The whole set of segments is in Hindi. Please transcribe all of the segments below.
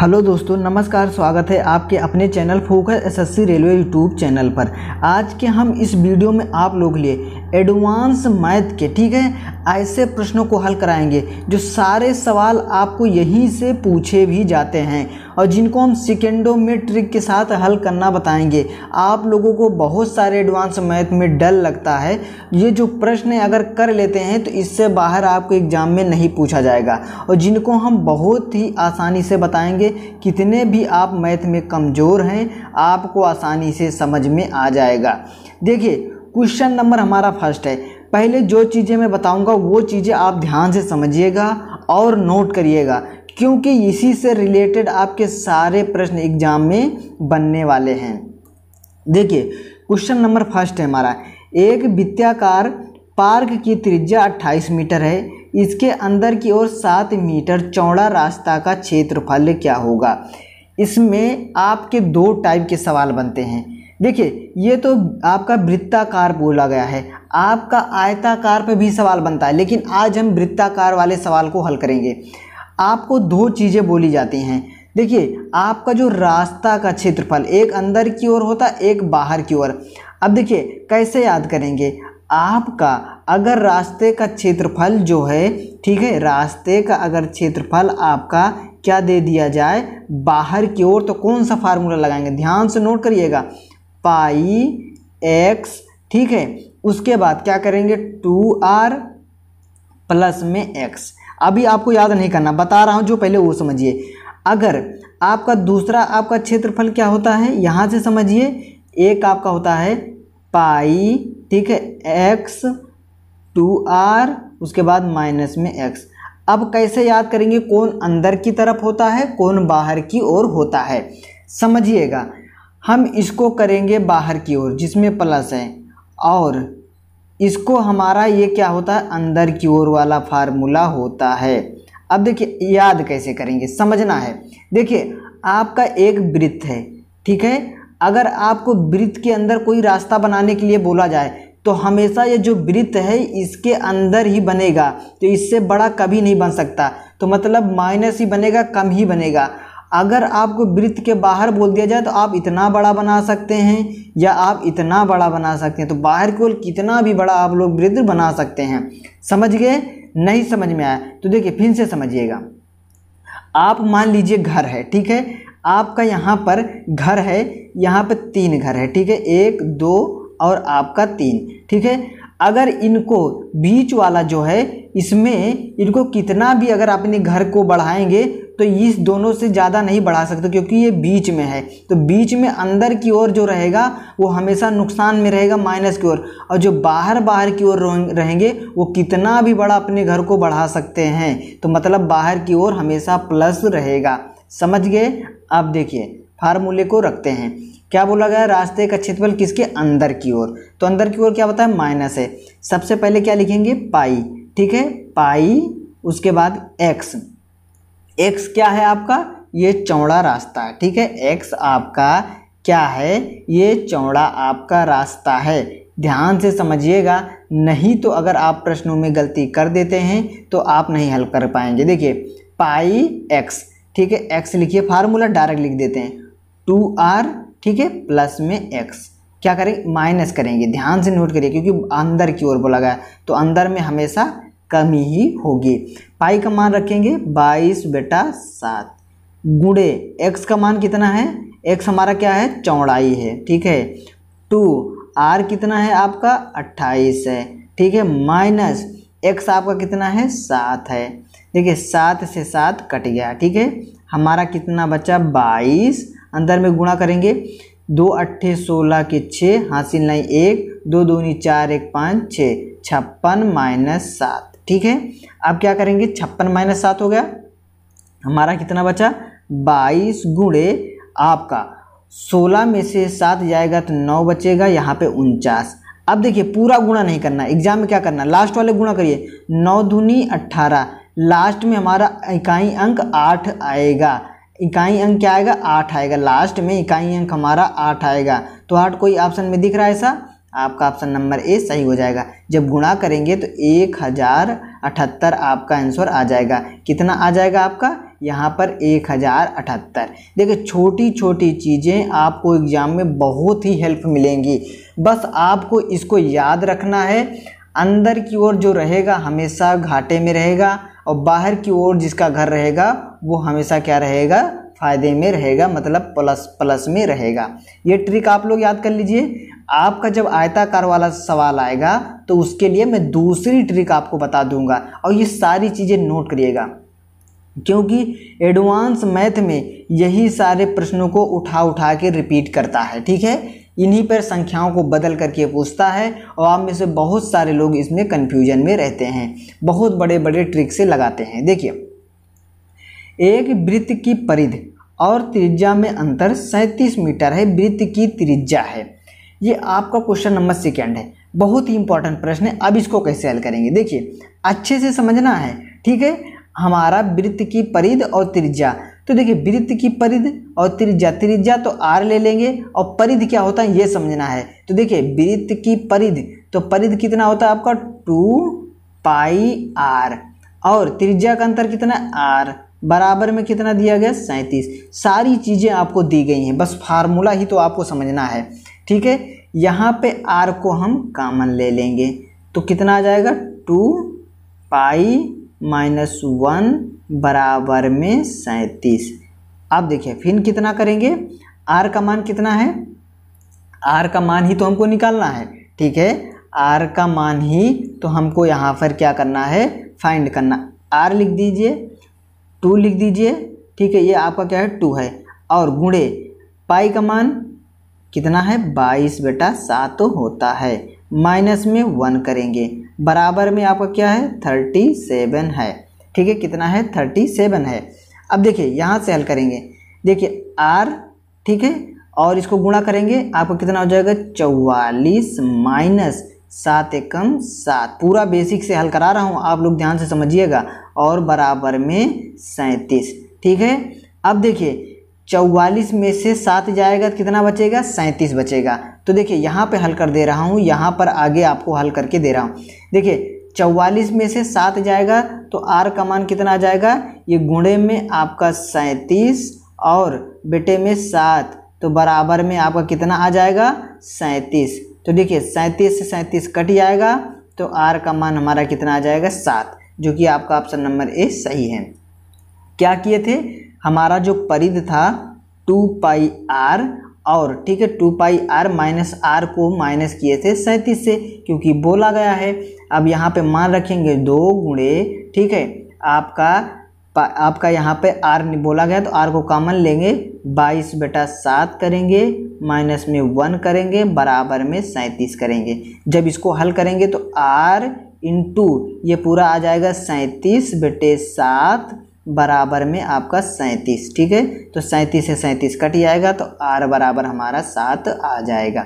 हेलो दोस्तों नमस्कार स्वागत है आपके अपने channel focus SSC railway YouTube channel पर आज के हम इस वीडियो में आप लोग लिए एडवांस मैथ के ठीक है ऐसे प्रश्नों को हल कराएंगे जो सारे सवाल आपको यहीं से पूछे भी जाते हैं और जिनको हम सेकेंडों में ट्रिक के साथ हल करना बताएंगे आप लोगों को बहुत सारे एडवांस मैथ में डर लगता है ये जो प्रश्न अगर कर लेते हैं तो इससे बाहर आपको एग्ज़ाम में नहीं पूछा जाएगा और जिनको हम बहुत ही आसानी से बताएंगे कितने भी आप मैथ में कमज़ोर हैं आपको आसानी से समझ में आ जाएगा देखिए क्वेश्चन नंबर हमारा फर्स्ट है पहले जो चीज़ें मैं बताऊंगा वो चीज़ें आप ध्यान से समझिएगा और नोट करिएगा क्योंकि इसी से रिलेटेड आपके सारे प्रश्न एग्जाम में बनने वाले हैं देखिए क्वेश्चन नंबर फर्स्ट है हमारा एक वित्ताकार पार्क की त्रिज्या 28 मीटर है इसके अंदर की ओर 7 मीटर चौड़ा रास्ता का क्षेत्रफल क्या होगा इसमें आपके दो टाइप के सवाल बनते हैं देखिए ये तो आपका वृत्ताकार बोला गया है आपका आयताकार पर भी सवाल बनता है लेकिन आज हम वृत्ताकार वाले सवाल को हल करेंगे आपको दो चीज़ें बोली जाती हैं देखिए आपका जो रास्ता का क्षेत्रफल एक अंदर की ओर होता एक बाहर की ओर अब देखिए कैसे याद करेंगे आपका अगर रास्ते का क्षेत्रफल जो है ठीक है रास्ते का अगर क्षेत्रफल आपका क्या दे दिया जाए बाहर की ओर तो कौन सा फार्मूला लगाएंगे ध्यान से नोट करिएगा पाई एक्स ठीक है उसके बाद क्या करेंगे टू आर प्लस में एक्स अभी आपको याद नहीं करना बता रहा हूँ जो पहले वो समझिए अगर आपका दूसरा आपका क्षेत्रफल क्या होता है यहाँ से समझिए एक आपका होता है पाई ठीक है एक्स टू आर उसके बाद माइनस में एक्स अब कैसे याद करेंगे कौन अंदर की तरफ होता है कौन बाहर की ओर होता है समझिएगा हम इसको करेंगे बाहर की ओर जिसमें प्लस है और इसको हमारा ये क्या होता है अंदर की ओर वाला फार्मूला होता है अब देखिए याद कैसे करेंगे समझना है देखिए आपका एक वृत्त है ठीक है अगर आपको वृत्त के अंदर कोई रास्ता बनाने के लिए बोला जाए तो हमेशा ये जो वृत्त है इसके अंदर ही बनेगा तो इससे बड़ा कभी नहीं बन सकता तो मतलब माइनस ही बनेगा कम ही बनेगा अगर आपको वृत्त के बाहर बोल दिया जाए तो आप इतना बड़ा बना सकते हैं या आप इतना बड़ा बना सकते हैं तो बाहर केवल कितना भी बड़ा आप लोग वृत्त बना सकते हैं समझ गए नहीं समझ में आया तो देखिए फिर से समझिएगा आप मान लीजिए घर है ठीक है आपका यहाँ पर घर है यहाँ पर तीन घर है ठीक है एक दो और आपका तीन ठीक है अगर इनको बीच वाला जो है इसमें इनको कितना भी अगर अपने घर को बढ़ाएंगे तो इस दोनों से ज़्यादा नहीं बढ़ा सकते क्योंकि ये बीच में है तो बीच में अंदर की ओर जो रहेगा वो हमेशा नुकसान में रहेगा माइनस की ओर और जो बाहर बाहर की ओर रहेंगे वो कितना भी बड़ा अपने घर को बढ़ा सकते हैं तो मतलब बाहर की ओर हमेशा प्लस रहेगा समझ गए आप देखिए फार्मूले को रखते हैं क्या बोला गया रास्ते का क्षेत्रफल किसके अंदर की ओर तो अंदर की ओर क्या होता है माइनस है सबसे पहले क्या लिखेंगे पाई ठीक है पाई उसके बाद एक्स एक्स क्या है आपका ये चौड़ा रास्ता है ठीक है एक्स आपका क्या है ये चौड़ा आपका रास्ता है ध्यान से समझिएगा नहीं तो अगर आप प्रश्नों में गलती कर देते हैं तो आप नहीं हल कर पाएंगे देखिए पाई एक्स ठीक है एक्स लिखिए फार्मूला डायरेक्ट लिख देते हैं टू आर ठीक है प्लस में एक्स क्या करें माइनस करेंगे ध्यान से नोट करिए क्योंकि अंदर की ओर बोला गया तो अंदर में हमेशा कमी ही होगी पाई का मान रखेंगे बाईस बेटा सात गुड़े एक्स का मान कितना है एक्स हमारा क्या है चौड़ाई है ठीक है टू आर कितना है आपका अट्ठाईस है ठीक है माइनस एक्स आपका कितना है सात है देखिए सात से सात कट गया ठीक है हमारा कितना बचा बाईस अंदर में गुणा करेंगे दो अट्ठे सोलह के छः हासिल नहीं एक दो दूनी चार एक पाँच छः छप्पन माइनस सात ठीक है अब क्या करेंगे छप्पन माइनस सात हो गया हमारा कितना बचा बाईस गुणे आपका सोलह में से सात जाएगा तो नौ बचेगा यहाँ पे उनचास अब देखिए पूरा गुणा नहीं करना एग्जाम में क्या करना लास्ट वाले गुणा करिए नौ धुनी अट्ठारह लास्ट में हमारा इकाई अंक आठ आएगा इकाई अंक क्या आएगा आठ आएगा लास्ट में इकाई अंक हमारा आठ आएगा तो आठ कोई ऑप्शन में दिख रहा है ऐसा आपका ऑप्शन नंबर ए सही हो जाएगा जब गुणा करेंगे तो एक हज़ार अठहत्तर आपका आंसर आ जाएगा कितना आ जाएगा आपका यहाँ पर एक हज़ार अठहत्तर देखिए छोटी छोटी चीज़ें आपको एग्ज़ाम में बहुत ही हेल्प मिलेंगी बस आपको इसको याद रखना है अंदर की ओर जो रहेगा हमेशा घाटे में रहेगा और बाहर की ओर जिसका घर रहेगा वो हमेशा क्या रहेगा फ़ायदे में रहेगा मतलब प्लस प्लस में रहेगा ये ट्रिक आप लोग याद कर लीजिए आपका जब आयताकार वाला सवाल आएगा तो उसके लिए मैं दूसरी ट्रिक आपको बता दूंगा और ये सारी चीज़ें नोट करिएगा क्योंकि एडवांस मैथ में यही सारे प्रश्नों को उठा उठा के रिपीट करता है ठीक है इन्हीं पर संख्याओं को बदल करके पूछता है और आप में से बहुत सारे लोग इसमें कन्फ्यूजन में रहते हैं बहुत बड़े बड़े ट्रिक से लगाते हैं देखिए एक वृत्त की परिध और त्रिज्या में अंतर सैंतीस मीटर है वृत्त की त्रिज्या है ये आपका क्वेश्चन नंबर सेकेंड है बहुत ही इंपॉर्टेंट प्रश्न है अब इसको कैसे हल करेंगे देखिए अच्छे से समझना है ठीक है हमारा वृत्त की परिध और त्रिज्या तो देखिए वृत्त की परिध और त्रिज्या त्रिज्या तो आर ले लेंगे और परिध क्या होता है ये समझना है तो देखिए वृत्त की परिध तो परिध कितना होता है आपका टू पाई आर और त्रिज्या का अंतर कितना आर बराबर में कितना दिया गया सैंतीस सारी चीज़ें आपको दी गई हैं बस फार्मूला ही तो आपको समझना है ठीक है यहाँ पे आर को हम कामन ले लेंगे तो कितना आ जाएगा टू पाई माइनस वन बराबर में सैंतीस अब देखिए फिर कितना करेंगे आर का मान कितना है आर का मान ही तो हमको निकालना है ठीक है आर का मान ही तो हमको यहाँ पर क्या करना है फाइंड करना आर लिख दीजिए टू लिख दीजिए ठीक है ये आपका क्या है टू है और गुणे पाई का मान कितना है बाईस बेटा सात तो होता है माइनस में वन करेंगे बराबर में आपका क्या है थर्टी सेवन है ठीक है कितना है थर्टी सेवन है अब देखिए यहाँ से हल करेंगे देखिए आर ठीक है और इसको गुणा करेंगे आपको कितना हो जाएगा चौवालीस माइनस सात एकम सात पूरा बेसिक से हल करा रहा हूँ आप लोग ध्यान से समझिएगा और बराबर में सैंतीस ठीक है अब देखिए चौवालीस में से सात जाएगा तो कितना बचेगा सैंतीस बचेगा तो देखिए यहाँ पे हल कर दे रहा हूँ यहाँ पर आगे आपको हल करके दे रहा हूँ देखिए चौवालीस में से सात जाएगा तो आर का मान कितना आ जाएगा ये गुणे में आपका सैंतीस और बेटे में सात तो बराबर में आपका कितना आ जाएगा सैंतीस तो देखिए सैंतीस से सैंतीस कट जाएगा तो आर का मान हमारा कितना आ जाएगा सात जो कि आपका ऑप्शन नंबर ए सही है क्या किए थे हमारा जो परिध था टू पाई आर और ठीक है two pi R minus R को माइनस किए थे सैंतीस से क्योंकि बोला गया है अब यहाँ पे मान रखेंगे दो गुणे ठीक है आपका आपका यहाँ पे आर बोला गया तो आर को कॉमन लेंगे बाईस बेटा सात करेंगे माइनस में वन करेंगे बराबर में सैंतीस करेंगे जब इसको हल करेंगे तो आर टू ये पूरा आ जाएगा सैंतीस बेटे सात बराबर में आपका सैंतीस ठीक है तो सैंतीस से सैंतीस कट जाएगा तो आर बराबर हमारा सात आ जाएगा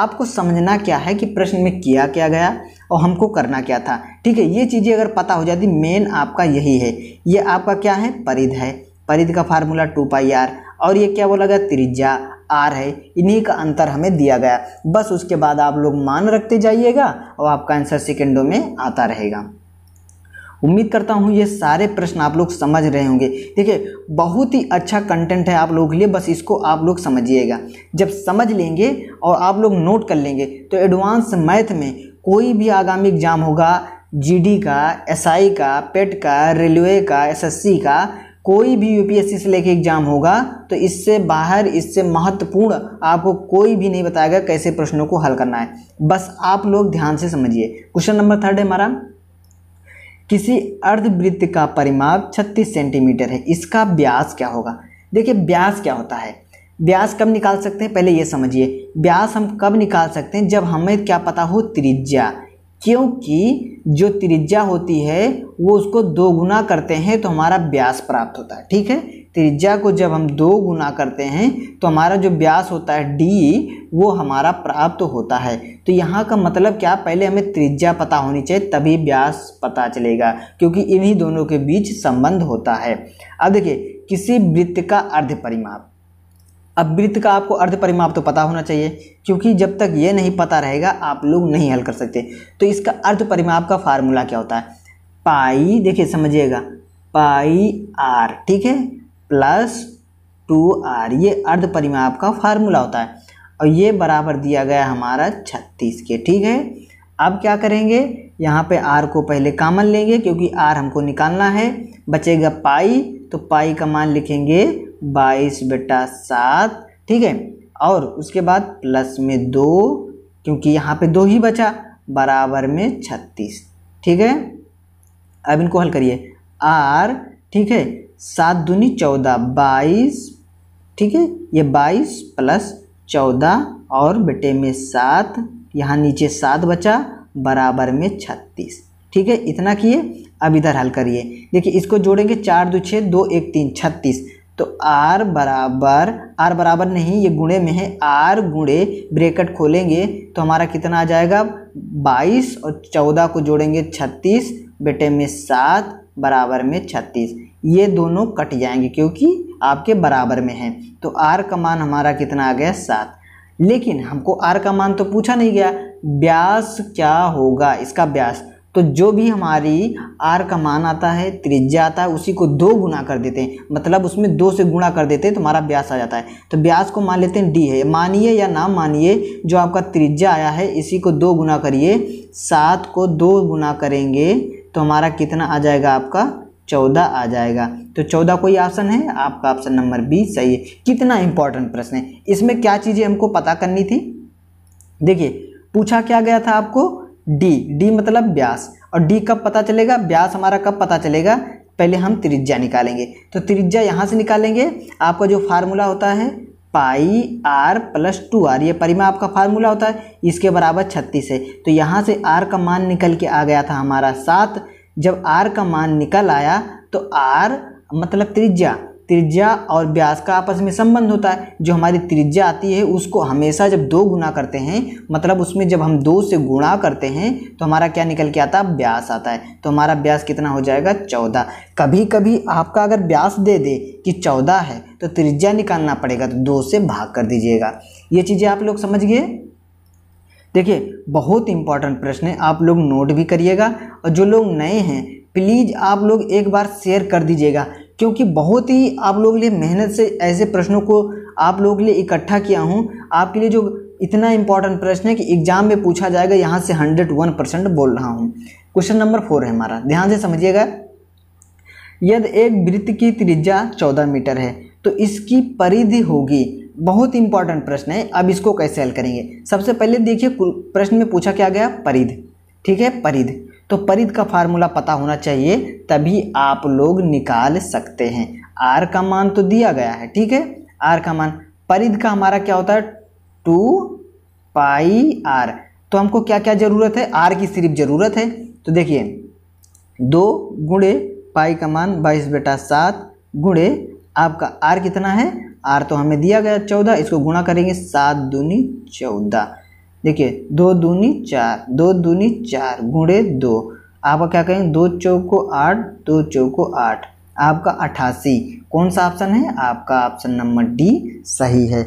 आपको समझना क्या है कि प्रश्न में किया क्या गया और हमको करना क्या था ठीक है ये चीज़ें अगर पता हो जाती मेन आपका यही है ये आपका क्या है परिध है परिध का फार्मूला टू पाई आर और ये क्या बोला गया त्रिज्या आर है इन्हीं का अंतर हमें दिया गया बस उसके बाद आप लोग मान रखते जाइएगा और आपका आंसर सेकेंडों में आता रहेगा उम्मीद करता हूँ ये सारे प्रश्न आप लोग समझ रहे होंगे देखिए बहुत ही अच्छा कंटेंट है आप लोगों के लिए बस इसको आप लोग समझिएगा जब समझ लेंगे और आप लोग नोट कर लेंगे तो एडवांस मैथ में कोई भी आगामी एग्जाम होगा जीडी का एसआई का पेट e का रेलवे का एसएससी का कोई भी यूपीएससी से लेके एग्जाम होगा तो इससे बाहर इससे महत्वपूर्ण आपको कोई भी नहीं बताएगा कैसे प्रश्नों को हल करना है बस आप लोग ध्यान से समझिए क्वेश्चन नंबर थर्ड है हमारा किसी अर्धवृत्त का परिमाप 36 सेंटीमीटर है इसका ब्यास क्या होगा देखिए ब्यास क्या होता है ब्यास कब निकाल सकते हैं पहले ये समझिए ब्यास हम कब निकाल सकते हैं जब हमें क्या पता हो त्रिज्या क्योंकि जो त्रिज्या होती है वो उसको दो गुना करते हैं तो हमारा ब्यास प्राप्त होता है ठीक है त्रिज्या को जब हम दो गुना करते हैं तो हमारा जो व्यास होता है डी वो हमारा प्राप्त होता है तो यहाँ का मतलब क्या पहले हमें त्रिज्या पता होनी चाहिए तभी व्यास पता चलेगा क्योंकि इन्हीं दोनों के बीच संबंध होता है अब देखिए किसी वृत्त का अर्ध परिमाप अब वृत्त का आपको अर्ध परिमाप तो पता होना चाहिए क्योंकि जब तक ये नहीं पता रहेगा आप लोग नहीं हल कर सकते तो इसका अर्ध परिमाप का फार्मूला क्या होता है पाई देखिए समझिएगा पाई आर ठीक है प्लस टू आर ये अर्ध परिमाप का फार्मूला होता है और ये बराबर दिया गया हमारा छत्तीस के ठीक है अब क्या करेंगे यहाँ पे आर को पहले कामन लेंगे क्योंकि आर हमको निकालना है बचेगा पाई तो पाई का मान लिखेंगे बाईस बेटा सात ठीक है और उसके बाद प्लस में दो क्योंकि यहाँ पे दो ही बचा बराबर में छत्तीस ठीक है अब इनको हल करिए आर ठीक है सात दूनी चौदह बाईस ठीक है ये बाईस प्लस चौदह और बेटे में सात यहाँ नीचे सात बचा बराबर में छत्तीस ठीक है इतना किए अब इधर हल करिए देखिए इसको जोड़ेंगे चार दो छः दो एक तीन छत्तीस तो आर बराबर आर बराबर नहीं ये गुणे में है आर गुणे ब्रेकेट खोलेंगे तो हमारा कितना आ जाएगा बाईस और चौदह को जोड़ेंगे छत्तीस बेटे में सात बराबर में छत्तीस ये दोनों कट जाएंगे क्योंकि आपके बराबर में हैं तो आर का मान हमारा कितना आ गया सात लेकिन हमको आर का मान तो पूछा नहीं गया ब्यास क्या होगा इसका ब्यास तो जो भी हमारी आर का मान आता है त्रिज्या आता है उसी को दो गुना कर देते हैं मतलब उसमें दो से गुणा कर देते हैं तो हमारा ब्यास आ जाता है तो ब्यास को मान लेते हैं डी है मानिए या ना मानिए जो आपका त्रिज्या आया है इसी को दो गुना करिए सात को दो गुना करेंगे तो हमारा कितना आ जाएगा आपका चौदह आ जाएगा तो चौदह कोई ऑप्शन है आपका ऑप्शन नंबर बी सही है कितना इंपॉर्टेंट प्रश्न है इसमें क्या चीज़ें हमको पता करनी थी देखिए पूछा क्या गया था आपको डी डी मतलब ब्यास और डी कब पता चलेगा ब्यास हमारा कब पता चलेगा पहले हम त्रिज्या निकालेंगे तो त्रिज्या यहाँ से निकालेंगे आपका जो फार्मूला होता है pi R plus two R ये परिमा आपका फार्मूला होता है इसके बराबर छत्तीस है तो यहाँ से आर का मान निकल के आ गया था हमारा सात जब आर का मान निकल आया तो आर मतलब त्रिज्या त्रिज्या और व्यास का आपस में संबंध होता है जो हमारी त्रिज्या आती है उसको हमेशा जब दो गुना करते हैं मतलब उसमें जब हम दो से गुणा करते हैं तो हमारा क्या निकल के आता है ब्यास आता है तो हमारा ब्यास कितना हो जाएगा चौदह कभी कभी आपका अगर ब्यास दे दे कि चौदह है तो त्रिज्या निकालना पड़ेगा तो दो से भाग कर दीजिएगा ये चीज़ें आप लोग समझ गए देखिए बहुत इंपॉर्टेंट प्रश्न है आप लोग नोट भी करिएगा और जो लोग नए हैं प्लीज़ आप लोग एक बार शेयर कर दीजिएगा क्योंकि बहुत ही आप लोग लिए मेहनत से ऐसे प्रश्नों को आप लोग लिए इकट्ठा किया हूँ आपके लिए जो इतना इंपॉर्टेंट प्रश्न है कि एग्जाम में पूछा जाएगा यहाँ से हंड्रेड वन परसेंट बोल रहा हूँ क्वेश्चन नंबर फोर है हमारा ध्यान से समझिएगा यदि एक वृत्त की त्रिज्या चौदह मीटर है तो इसकी परिधि होगी बहुत इंपॉर्टेंट प्रश्न है अब इसको कैसे हल करेंगे सबसे पहले देखिए प्रश्न में पूछा क्या गया परिध ठीक है परिध तो परिध का फार्मूला पता होना चाहिए तभी आप लोग निकाल सकते हैं आर का मान तो दिया गया है ठीक है आर का मान परिध का हमारा क्या होता है टू पाई आर तो हमको क्या क्या ज़रूरत है आर की सिर्फ ज़रूरत है तो देखिए दो गुणे पाई का मान बाईस बेटा सात गुणे आपका आर कितना है आर तो हमें दिया गया चौदह इसको गुणा करेंगे सात दूनी चौदह देखिए दो दूनी चार दो दूनी चार गुणे दो आप क्या कहेंगे दो चौको आठ दो चौको आठ आपका अट्ठासी कौन सा ऑप्शन है आपका ऑप्शन नंबर डी सही है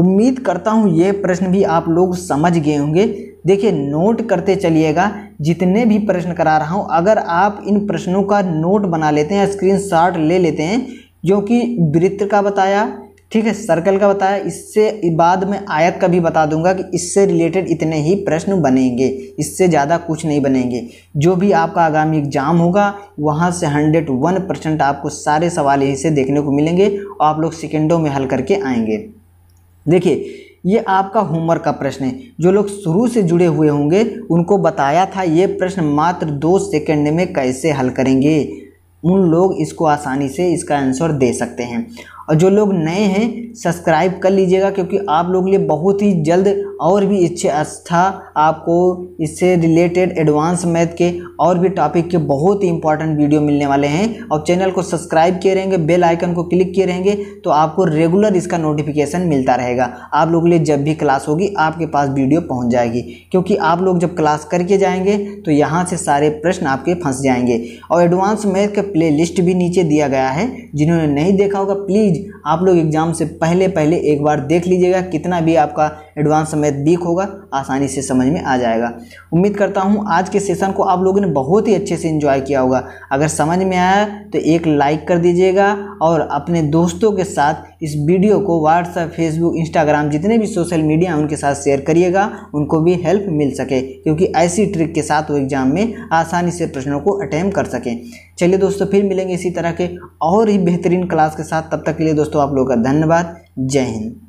उम्मीद करता हूँ ये प्रश्न भी आप लोग समझ गए होंगे देखिए नोट करते चलिएगा जितने भी प्रश्न करा रहा हूँ अगर आप इन प्रश्नों का नोट बना लेते हैं स्क्रीनशॉट ले लेते हैं जो कि वृत्त का बताया ठीक है सर्कल का बताया इससे बाद में आयत का भी बता दूंगा कि इससे रिलेटेड इतने ही प्रश्न बनेंगे इससे ज़्यादा कुछ नहीं बनेंगे जो भी आपका आगामी एग्जाम होगा वहाँ से हंड्रेड वन परसेंट आपको सारे सवाल यहीं से देखने को मिलेंगे और आप लोग सेकेंडों में हल करके आएंगे देखिए ये आपका होमवर्क का प्रश्न है जो लोग शुरू से जुड़े हुए होंगे उनको बताया था ये प्रश्न मात्र दो सेकेंड में कैसे हल करेंगे उन लोग इसको आसानी से इसका आंसर दे सकते हैं और जो लोग नए हैं सब्सक्राइब कर लीजिएगा क्योंकि आप लोग लिए बहुत ही जल्द और भी इच्छे आस्था आपको इससे रिलेटेड एडवांस मैथ के और भी टॉपिक के बहुत ही इंपॉर्टेंट वीडियो मिलने वाले हैं और चैनल को सब्सक्राइब किए रहेंगे बेल आइकन को क्लिक किए रहेंगे तो आपको रेगुलर इसका नोटिफिकेशन मिलता रहेगा आप लोग लिए जब भी क्लास होगी आपके पास वीडियो पहुँच जाएगी क्योंकि आप लोग जब क्लास करके जाएंगे तो यहाँ से सारे प्रश्न आपके फंस जाएंगे और एडवांस मैथ का प्ले लिस्ट भी नीचे दिया गया है जिन्होंने नहीं देखा होगा प्लीज़ आप लोग एग्ज़ाम से पहले पहले एक बार देख लीजिएगा कितना भी आपका एडवांस समय वीक होगा आसानी से समझ में आ जाएगा उम्मीद करता हूँ आज के सेशन को आप लोगों ने बहुत ही अच्छे से इन्जॉय किया होगा अगर समझ में आया तो एक लाइक कर दीजिएगा और अपने दोस्तों के साथ इस वीडियो को व्हाट्सएप फेसबुक इंस्टाग्राम जितने भी सोशल मीडिया उनके साथ शेयर करिएगा उनको भी हेल्प मिल सके क्योंकि ऐसी ट्रिक के साथ वो एग्ज़ाम में आसानी से प्रश्नों को अटैम्प कर सकें चलिए दोस्तों फिर मिलेंगे इसी तरह के और ही बेहतरीन क्लास के साथ तब तक के लिए दोस्तों आप लोगों का धन्यवाद जय हिंद